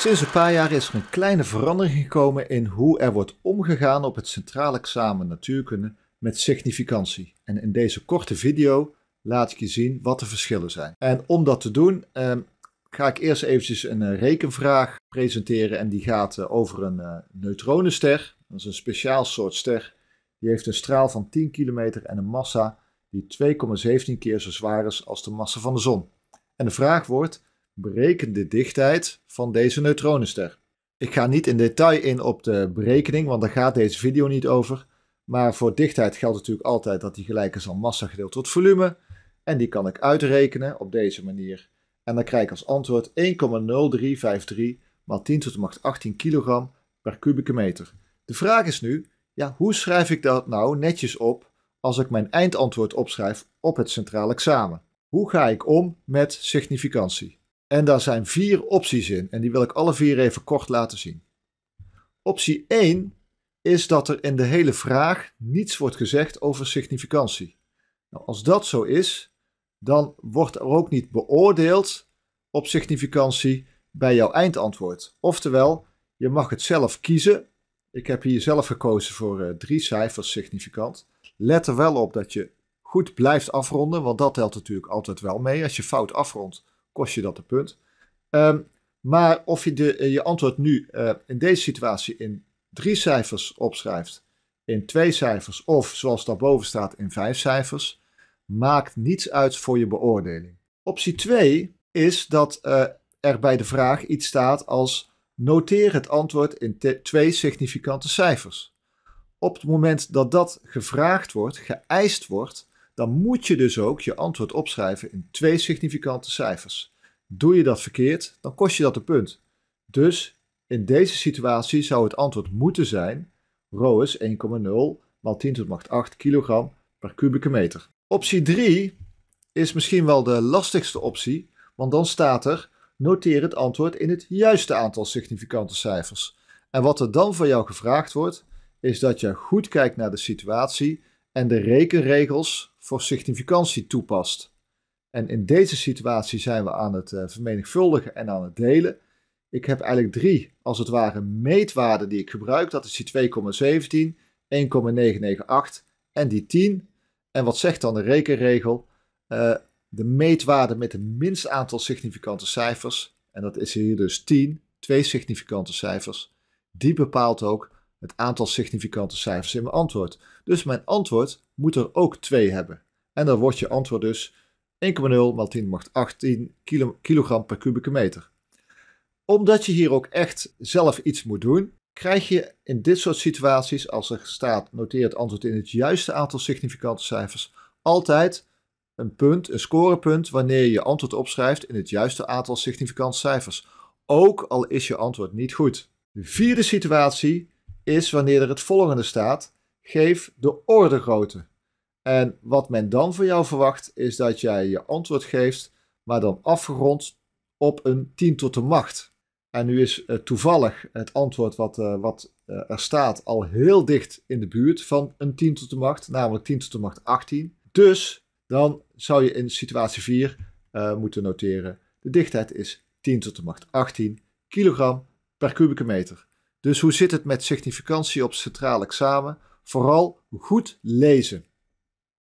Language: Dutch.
Sinds een paar jaar is er een kleine verandering gekomen in hoe er wordt omgegaan op het centraal examen natuurkunde met significantie. En in deze korte video laat ik je zien wat de verschillen zijn. En om dat te doen ehm, ga ik eerst eventjes een eh, rekenvraag presenteren en die gaat eh, over een uh, neutronenster. Dat is een speciaal soort ster. Die heeft een straal van 10 kilometer en een massa die 2,17 keer zo zwaar is als de massa van de zon. En de vraag wordt, bereken de dichtheid van deze neutronenster. Ik ga niet in detail in op de berekening, want daar gaat deze video niet over. Maar voor dichtheid geldt natuurlijk altijd dat die gelijk is aan massa gedeeld tot volume. En die kan ik uitrekenen op deze manier. En dan krijg ik als antwoord 1,0353 maal 10 tot de macht 18 kilogram per kubieke meter. De vraag is nu, ja, hoe schrijf ik dat nou netjes op als ik mijn eindantwoord opschrijf op het centraal examen? Hoe ga ik om met significantie? En daar zijn vier opties in en die wil ik alle vier even kort laten zien. Optie 1 is dat er in de hele vraag niets wordt gezegd over significantie. Nou, als dat zo is, dan wordt er ook niet beoordeeld op significantie bij jouw eindantwoord. Oftewel, je mag het zelf kiezen. Ik heb hier zelf gekozen voor eh, drie cijfers significant. Let er wel op dat je goed blijft afronden, want dat telt natuurlijk altijd wel mee. Als je fout afrondt, kost je dat een punt. Ehm, maar of je de, eh, je antwoord nu eh, in deze situatie in drie cijfers opschrijft, in twee cijfers of zoals daarboven staat in vijf cijfers, maakt niets uit voor je beoordeling. Optie 2 is dat eh, er bij de vraag iets staat als noteer het antwoord in twee significante cijfers. Op het moment dat dat gevraagd wordt, geëist wordt, dan moet je dus ook je antwoord opschrijven in twee significante cijfers. Doe je dat verkeerd, dan kost je dat een punt. Dus in deze situatie zou het antwoord moeten zijn rho is 1,0 x 10 tot macht 8 kilogram per kubieke meter. Optie 3 is misschien wel de lastigste optie, want dan staat er noteer het antwoord in het juiste aantal significante cijfers. En wat er dan van jou gevraagd wordt, is dat je goed kijkt naar de situatie en de rekenregels voor significantie toepast. En in deze situatie zijn we aan het eh, vermenigvuldigen en aan het delen. Ik heb eigenlijk drie, als het ware, meetwaarden die ik gebruik. Dat is die 2,17, 1,998 en die 10. En wat zegt dan de rekenregel? Eh, de meetwaarde met het minst aantal significante cijfers, en dat is hier dus 10, twee significante cijfers, die bepaalt ook het aantal significante cijfers in mijn antwoord. Dus mijn antwoord moet er ook 2 hebben. En dan wordt je antwoord dus 1,0 x 10 macht 18 kilogram per kubieke meter. Omdat je hier ook echt zelf iets moet doen, krijg je in dit soort situaties, als er staat noteer het antwoord in het juiste aantal significante cijfers, altijd een punt, een scorepunt, wanneer je je antwoord opschrijft in het juiste aantal significante cijfers. Ook al is je antwoord niet goed. De vierde situatie is wanneer er het volgende staat: geef de ordegrootte. En wat men dan van jou verwacht, is dat jij je antwoord geeft, maar dan afgerond op een 10 tot de macht. En nu is eh, toevallig het antwoord wat, eh, wat eh, er staat al heel dicht in de buurt van een 10 tot de macht, namelijk 10 tot de macht 18. Dus dan zou je in situatie 4 moeten noteren: de dichtheid is 10 tot de macht 18 kilogram per kubieke meter. Dus hoe zit het met significantie op centraal examen? Vooral goed lezen.